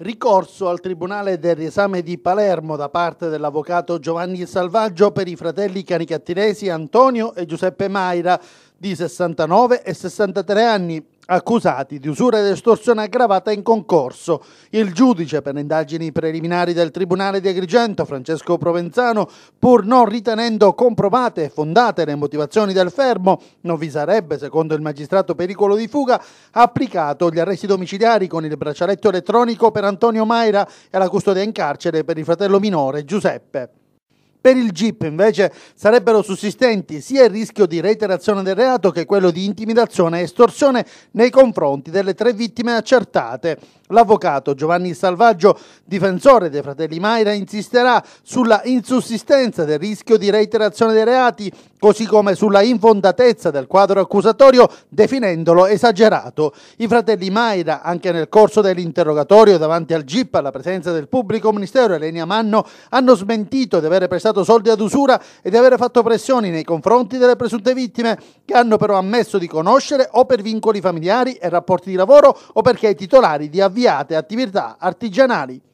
Ricorso al Tribunale del riesame di Palermo da parte dell'avvocato Giovanni Salvaggio per i fratelli canicattinesi Antonio e Giuseppe Maira di 69 e 63 anni accusati di usura ed estorsione aggravata in concorso. Il giudice per le indagini preliminari del Tribunale di Agrigento, Francesco Provenzano, pur non ritenendo comprovate e fondate le motivazioni del fermo, non vi sarebbe, secondo il magistrato, pericolo di fuga, ha applicato gli arresti domiciliari con il braccialetto elettronico per Antonio Maira e la custodia in carcere per il fratello minore Giuseppe. Per il GIP invece sarebbero sussistenti sia il rischio di reiterazione del reato che quello di intimidazione e estorsione nei confronti delle tre vittime accertate. L'avvocato Giovanni Salvaggio, difensore dei fratelli Maira, insisterà sulla insussistenza del rischio di reiterazione dei reati, così come sulla infondatezza del quadro accusatorio, definendolo esagerato. I fratelli Maira, anche nel corso dell'interrogatorio davanti al GIP, alla presenza del pubblico ministero Elenia Manno, hanno smentito di aver prestato soldi ad usura e di aver fatto pressioni nei confronti delle presunte vittime, che hanno però ammesso di conoscere o per vincoli familiari e rapporti di lavoro o perché i titolari di avviso avviate attività artigianali